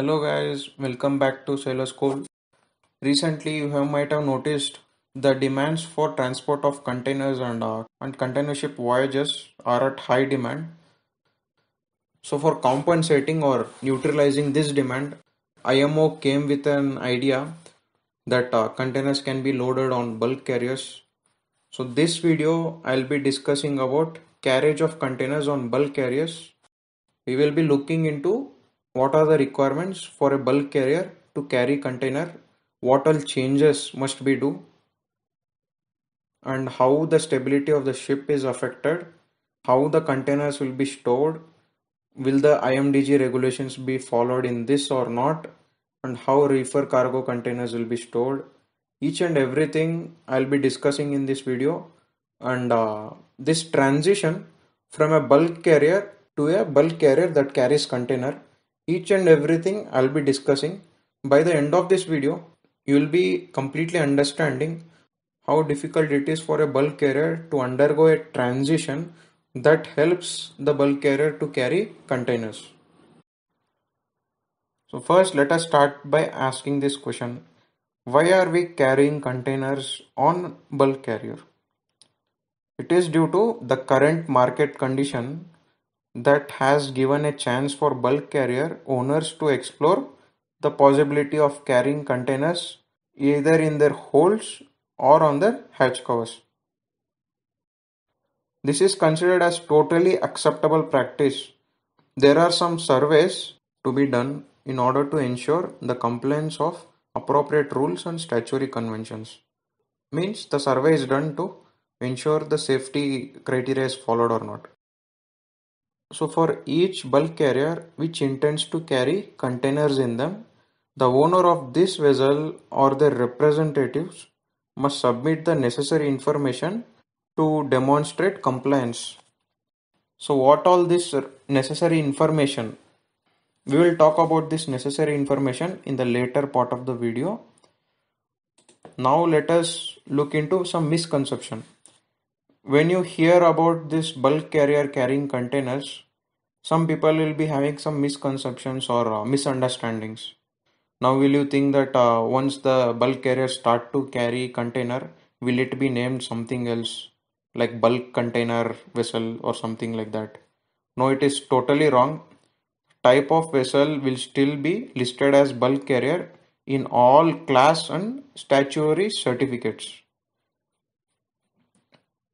Hello guys, welcome back to Sailor School. Recently you have, might have noticed the demands for transport of containers and, uh, and container ship voyages are at high demand. So for compensating or neutralizing this demand, IMO came with an idea that uh, containers can be loaded on bulk carriers. So this video I'll be discussing about carriage of containers on bulk carriers. We will be looking into what are the requirements for a bulk carrier to carry container? What all changes must be do And how the stability of the ship is affected? How the containers will be stored? Will the IMDG regulations be followed in this or not? And how reefer cargo containers will be stored? Each and everything I'll be discussing in this video. And uh, this transition from a bulk carrier to a bulk carrier that carries container each and everything I'll be discussing. By the end of this video, you'll be completely understanding how difficult it is for a bulk carrier to undergo a transition that helps the bulk carrier to carry containers. So first let us start by asking this question. Why are we carrying containers on bulk carrier? It is due to the current market condition that has given a chance for bulk carrier owners to explore the possibility of carrying containers either in their holds or on their hatch covers. This is considered as totally acceptable practice. There are some surveys to be done in order to ensure the compliance of appropriate rules and statutory conventions. Means the survey is done to ensure the safety criteria is followed or not. So for each bulk carrier which intends to carry containers in them, the owner of this vessel or their representatives must submit the necessary information to demonstrate compliance. So what all this necessary information? We will talk about this necessary information in the later part of the video. Now let us look into some misconception when you hear about this bulk carrier carrying containers, some people will be having some misconceptions or uh, misunderstandings. Now, will you think that uh, once the bulk carrier start to carry container, will it be named something else like bulk container vessel or something like that? No, it is totally wrong. Type of vessel will still be listed as bulk carrier in all class and statutory certificates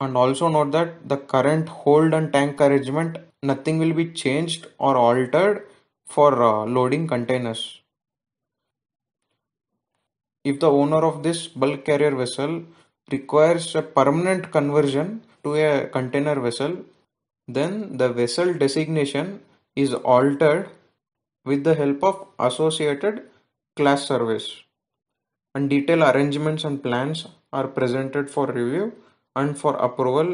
and also note that the current hold and tank arrangement nothing will be changed or altered for uh, loading containers. If the owner of this bulk carrier vessel requires a permanent conversion to a container vessel, then the vessel designation is altered with the help of associated class service and detailed arrangements and plans are presented for review and for approval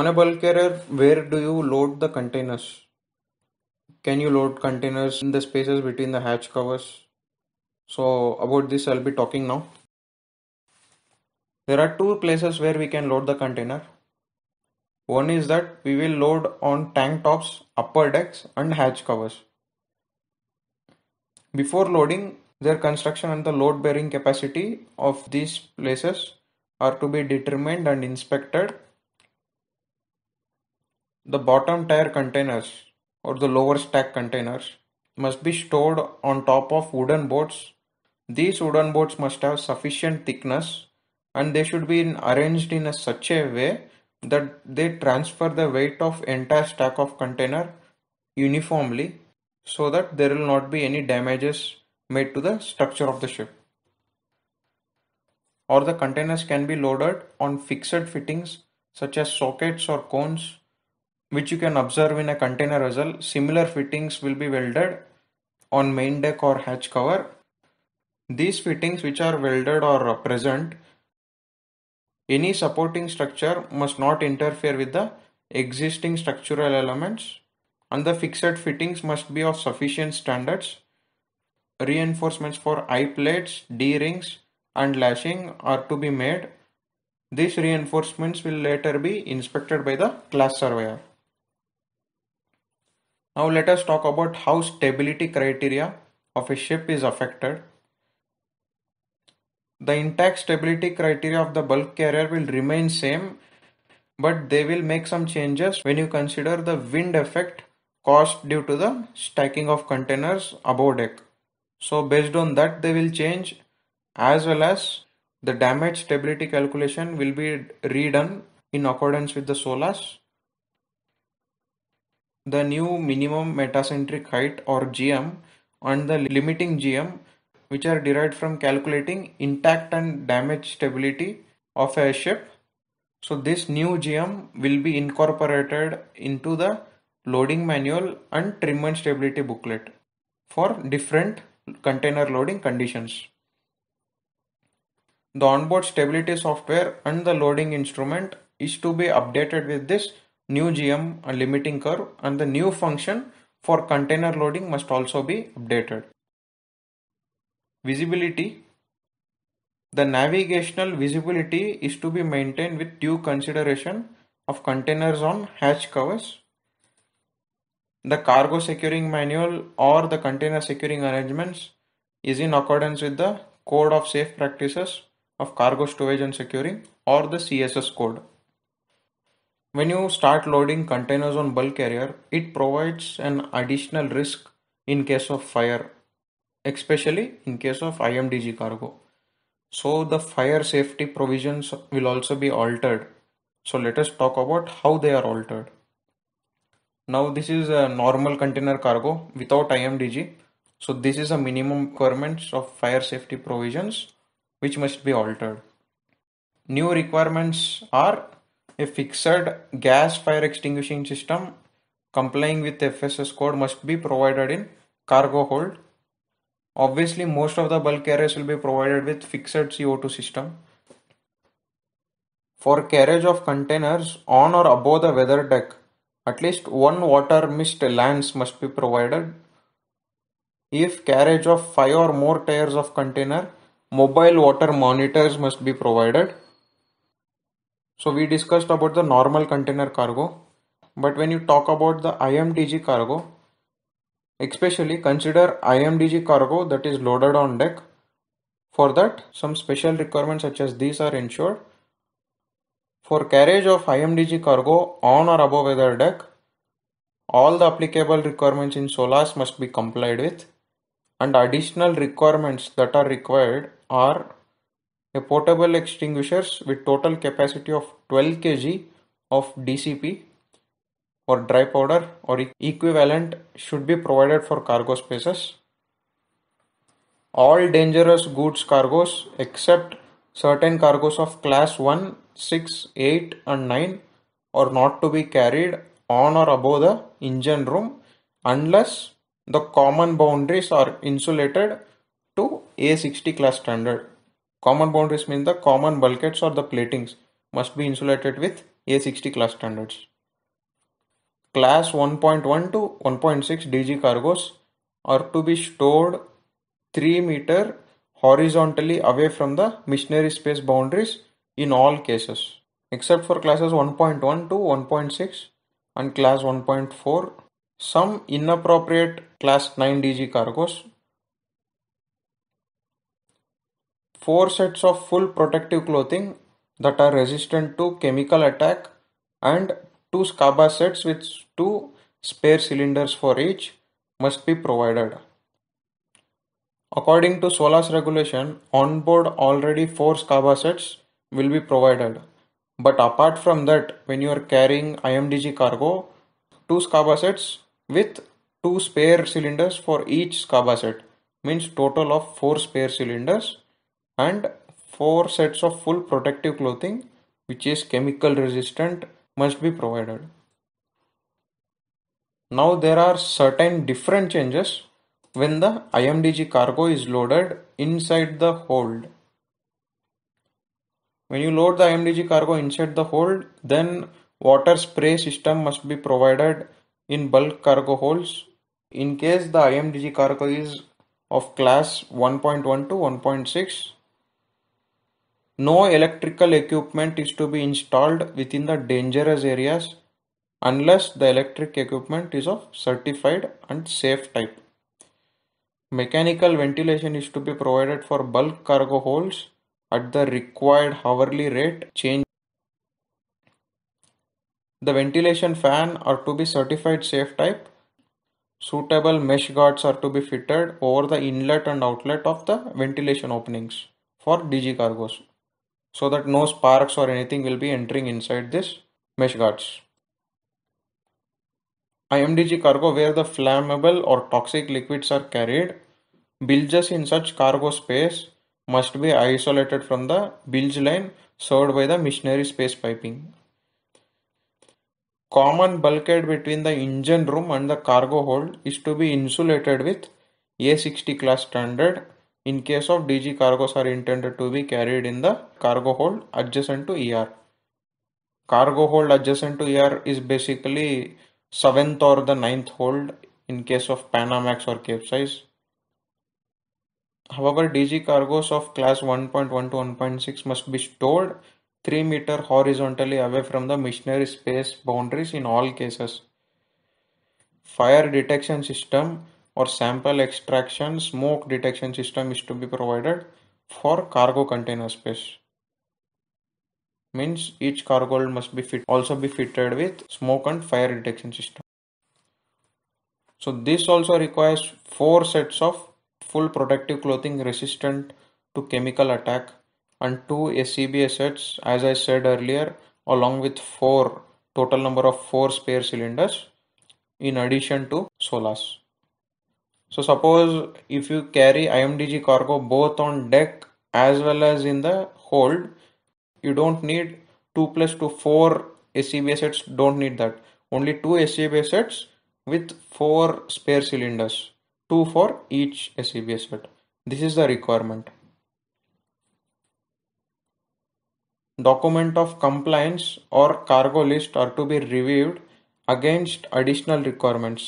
on a bulk carrier where do you load the containers can you load containers in the spaces between the hatch covers so about this i'll be talking now there are two places where we can load the container one is that we will load on tank tops upper decks and hatch covers before loading their construction and the load bearing capacity of these places are to be determined and inspected. The bottom tier containers or the lower stack containers must be stored on top of wooden boards. These wooden boards must have sufficient thickness and they should be arranged in a such a way that they transfer the weight of entire stack of container uniformly so that there will not be any damages made to the structure of the ship. Or the containers can be loaded on fixed fittings such as sockets or cones, which you can observe in a container vessel. Similar fittings will be welded on main deck or hatch cover. These fittings, which are welded or present, any supporting structure must not interfere with the existing structural elements, and the fixed fittings must be of sufficient standards Reinforcements for eye-plates, D-rings and lashing are to be made. These reinforcements will later be inspected by the class surveyor. Now let us talk about how stability criteria of a ship is affected. The intact stability criteria of the bulk carrier will remain same but they will make some changes when you consider the wind effect caused due to the stacking of containers above deck. So based on that they will change as well as the damage stability calculation will be redone in accordance with the SOLAS. The new minimum metacentric height or GM and the limiting GM which are derived from calculating intact and damage stability of a ship. So this new GM will be incorporated into the loading manual and trim and stability booklet for different container loading conditions. The onboard stability software and the loading instrument is to be updated with this new GM limiting curve and the new function for container loading must also be updated. Visibility The navigational visibility is to be maintained with due consideration of containers on hatch covers the cargo securing manual or the container securing arrangements is in accordance with the Code of Safe Practices of Cargo Storage and Securing or the CSS code. When you start loading containers on bulk carrier, it provides an additional risk in case of fire, especially in case of IMDG cargo. So the fire safety provisions will also be altered. So let us talk about how they are altered now this is a normal container cargo without IMDG so this is a minimum requirements of fire safety provisions which must be altered new requirements are a fixed gas fire extinguishing system complying with FSS code must be provided in cargo hold obviously most of the bulk carriers will be provided with fixed CO2 system for carriage of containers on or above the weather deck at least one water mist lance must be provided. If carriage of 5 or more tiers of container, mobile water monitors must be provided. So we discussed about the normal container cargo. But when you talk about the IMDG cargo, especially consider IMDG cargo that is loaded on deck. For that, some special requirements such as these are ensured for carriage of IMDG cargo on or above weather deck, all the applicable requirements in SOLAS must be complied with, and additional requirements that are required are a portable extinguishers with total capacity of 12 kg of DCP or dry powder or equivalent should be provided for cargo spaces. All dangerous goods cargoes except certain cargoes of class 1 6, 8 and 9 are not to be carried on or above the engine room unless the common boundaries are insulated to A60 class standard. Common boundaries mean the common bulkheads or the platings must be insulated with A60 class standards. Class 1.1 to 1.6 DG cargoes are to be stored 3 meter horizontally away from the missionary space boundaries in all cases except for classes 1.1 to 1.6 and class 1.4 some inappropriate class 9dg cargoes four sets of full protective clothing that are resistant to chemical attack and two scaba sets with two spare cylinders for each must be provided according to solas regulation on board already four scaba sets will be provided. But apart from that, when you are carrying IMDG cargo, two SCABA sets with two spare cylinders for each SCABA set means total of four spare cylinders and four sets of full protective clothing which is chemical resistant must be provided. Now there are certain different changes when the IMDG cargo is loaded inside the hold. When you load the MDG cargo inside the hold, then water spray system must be provided in bulk cargo holds. In case the IMDG cargo is of class 1.1 to 1.6, no electrical equipment is to be installed within the dangerous areas unless the electric equipment is of certified and safe type. Mechanical ventilation is to be provided for bulk cargo holds at the required hourly rate change. The ventilation fan are to be certified safe type. Suitable mesh guards are to be fitted over the inlet and outlet of the ventilation openings for DG cargoes so that no sparks or anything will be entering inside this mesh guards. IMDG cargo where the flammable or toxic liquids are carried, bilges in such cargo space must be isolated from the bilge line served by the missionary space piping. Common bulkhead between the engine room and the cargo hold is to be insulated with A60 class standard in case of DG cargoes are intended to be carried in the cargo hold adjacent to ER. Cargo hold adjacent to ER is basically 7th or the ninth hold in case of Panamax or Capesize However, DG cargoes of class 1.1 to 1.6 must be stored 3 meter horizontally away from the missionary space boundaries in all cases. Fire detection system or sample extraction smoke detection system is to be provided for cargo container space. Means each cargo hold must be fit, also be fitted with smoke and fire detection system. So this also requires four sets of full protective clothing resistant to chemical attack, and two SCB assets, as I said earlier, along with four total number of four spare cylinders in addition to SOLAS. So suppose if you carry IMDG cargo both on deck as well as in the hold, you don't need 2 plus 2 4 SCB assets, don't need that. Only two SCB assets with four spare cylinders two for each SEB asset. This is the requirement. Document of compliance or cargo list are to be reviewed against additional requirements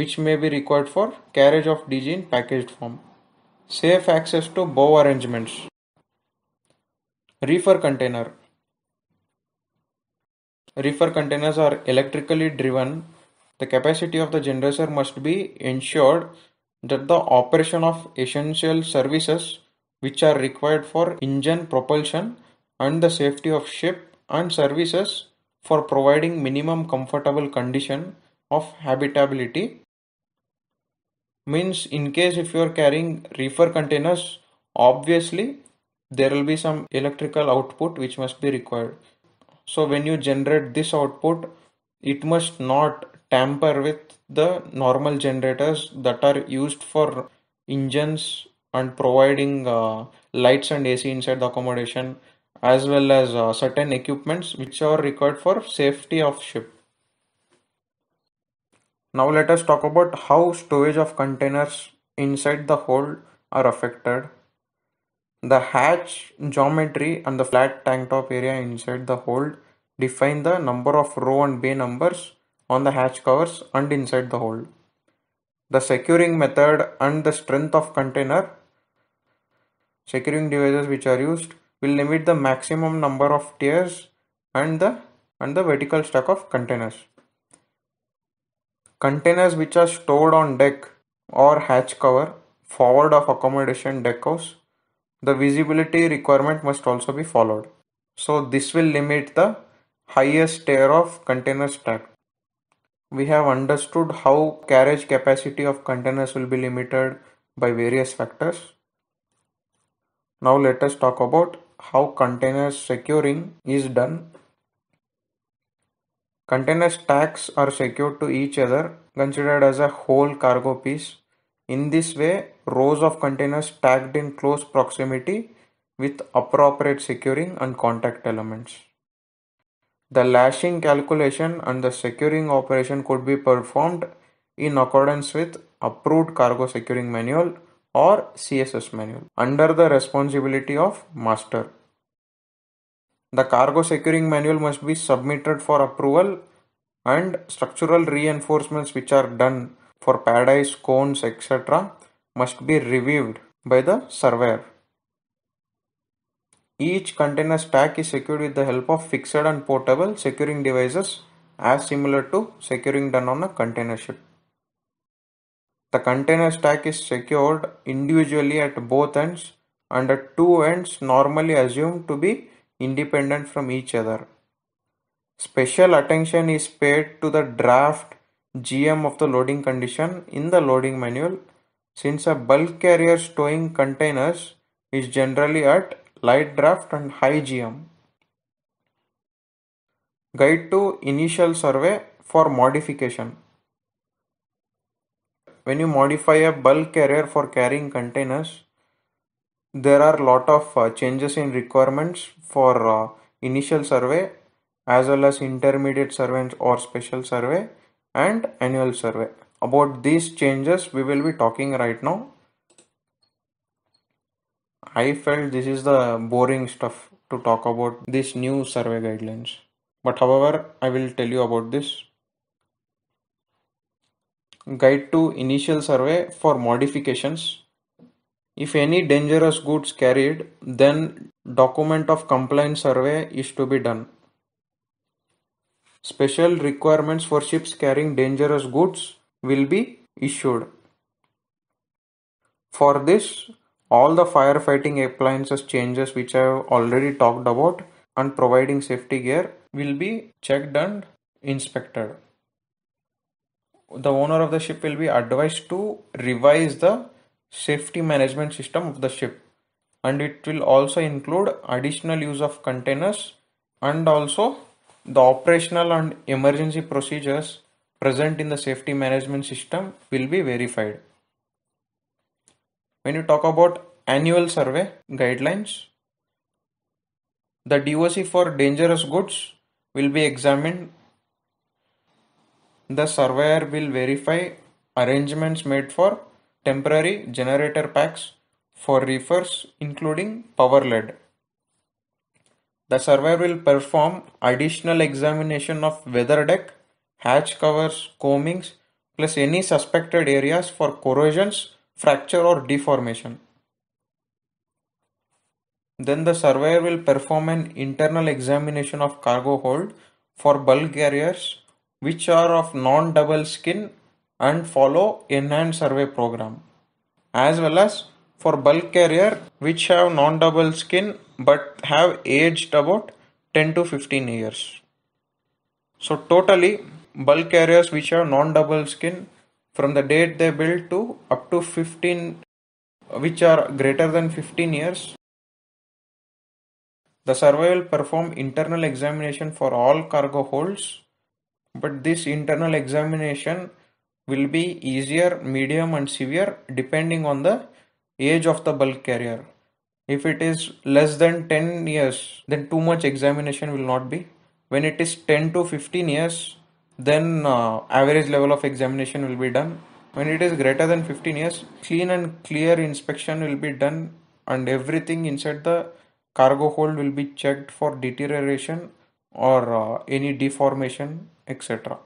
which may be required for carriage of DG in packaged form. Safe access to bow arrangements. Reefer container. Reefer containers are electrically driven. The capacity of the generator must be ensured that the operation of essential services which are required for engine propulsion and the safety of ship and services for providing minimum comfortable condition of habitability means in case if you are carrying reefer containers obviously there will be some electrical output which must be required so when you generate this output it must not tamper with the normal generators that are used for engines and providing uh, lights and AC inside the accommodation as well as uh, certain equipments which are required for safety of ship. Now let us talk about how storage of containers inside the hold are affected. The hatch geometry and the flat tank top area inside the hold define the number of row and bay numbers on the hatch covers and inside the hold. The securing method and the strength of container securing devices which are used will limit the maximum number of tiers and the and the vertical stack of containers. Containers which are stored on deck or hatch cover forward of accommodation deck house, the visibility requirement must also be followed. So this will limit the highest tier of container stack we have understood how carriage capacity of containers will be limited by various factors. Now let us talk about how containers securing is done. Container stacks are secured to each other considered as a whole cargo piece. In this way, rows of containers stacked in close proximity with appropriate securing and contact elements. The lashing calculation and the securing operation could be performed in accordance with approved cargo securing manual or CSS manual under the responsibility of master. The cargo securing manual must be submitted for approval and structural reinforcements which are done for paradise cones etc must be reviewed by the surveyor. Each container stack is secured with the help of fixed and portable securing devices as similar to securing done on a container ship. The container stack is secured individually at both ends and the two ends normally assumed to be independent from each other. Special attention is paid to the draft GM of the loading condition in the loading manual since a bulk carrier stowing containers is generally at light draft and high GM. Guide to initial survey for modification. When you modify a bulk carrier for carrying containers, there are lot of uh, changes in requirements for uh, initial survey as well as intermediate survey or special survey and annual survey. About these changes we will be talking right now. I felt this is the boring stuff to talk about this new survey guidelines. But however, I will tell you about this. Guide to initial survey for modifications. If any dangerous goods carried, then document of compliance survey is to be done. Special requirements for ships carrying dangerous goods will be issued. For this, all the firefighting appliances changes which I have already talked about and providing safety gear will be checked and inspected. The owner of the ship will be advised to revise the safety management system of the ship and it will also include additional use of containers and also the operational and emergency procedures present in the safety management system will be verified when you talk about annual survey guidelines, the DOC for dangerous goods will be examined. The surveyor will verify arrangements made for temporary generator packs for reefers, including power lead. The surveyor will perform additional examination of weather deck, hatch covers, combings, plus any suspected areas for corrosions fracture or deformation. Then the surveyor will perform an internal examination of cargo hold for bulk carriers which are of non-double skin and follow enhanced survey program as well as for bulk carrier which have non-double skin but have aged about 10 to 15 years. So totally bulk carriers which have non-double skin from the date they built to up to 15 which are greater than 15 years the survey will perform internal examination for all cargo holds but this internal examination will be easier medium and severe depending on the age of the bulk carrier if it is less than 10 years then too much examination will not be when it is 10 to 15 years then uh, average level of examination will be done when it is greater than 15 years clean and clear inspection will be done and everything inside the cargo hold will be checked for deterioration or uh, any deformation etc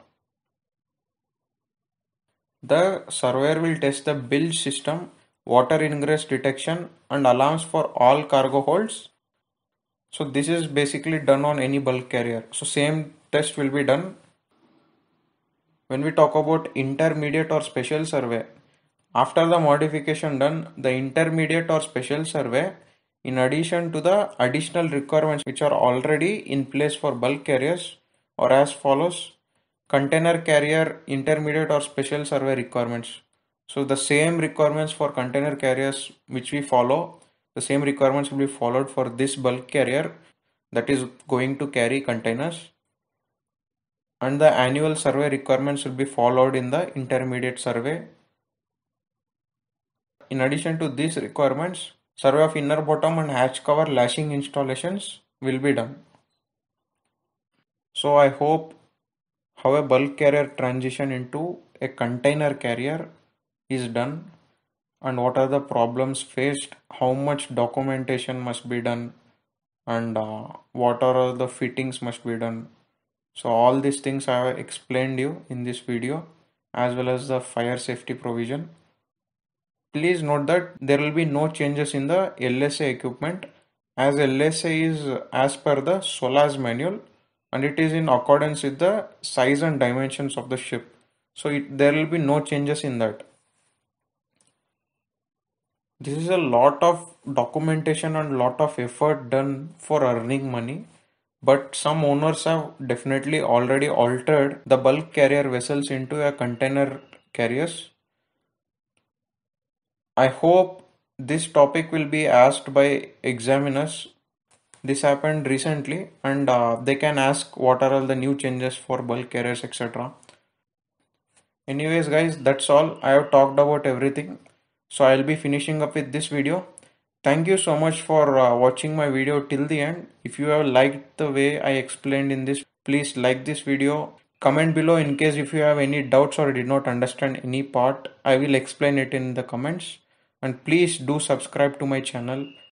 the surveyor will test the bilge system water ingress detection and alarms for all cargo holds so this is basically done on any bulk carrier so same test will be done when we talk about intermediate or special survey after the modification done the intermediate or special survey in addition to the additional requirements which are already in place for bulk carriers or as follows container carrier intermediate or special survey requirements so the same requirements for container carriers which we follow the same requirements will be followed for this bulk carrier that is going to carry containers and the annual survey requirements will be followed in the intermediate survey. In addition to these requirements, survey of inner bottom and hatch cover lashing installations will be done. So I hope how a bulk carrier transition into a container carrier is done and what are the problems faced, how much documentation must be done and uh, what are the fittings must be done so all these things i have explained you in this video as well as the fire safety provision please note that there will be no changes in the lsa equipment as lsa is as per the solas manual and it is in accordance with the size and dimensions of the ship so it, there will be no changes in that this is a lot of documentation and lot of effort done for earning money but some owners have definitely already altered the bulk carrier vessels into a container carriers. I hope this topic will be asked by examiners. This happened recently, and uh, they can ask what are all the new changes for bulk carriers, etc. Anyways, guys, that's all. I have talked about everything. So I'll be finishing up with this video thank you so much for uh, watching my video till the end if you have liked the way i explained in this please like this video comment below in case if you have any doubts or did not understand any part i will explain it in the comments and please do subscribe to my channel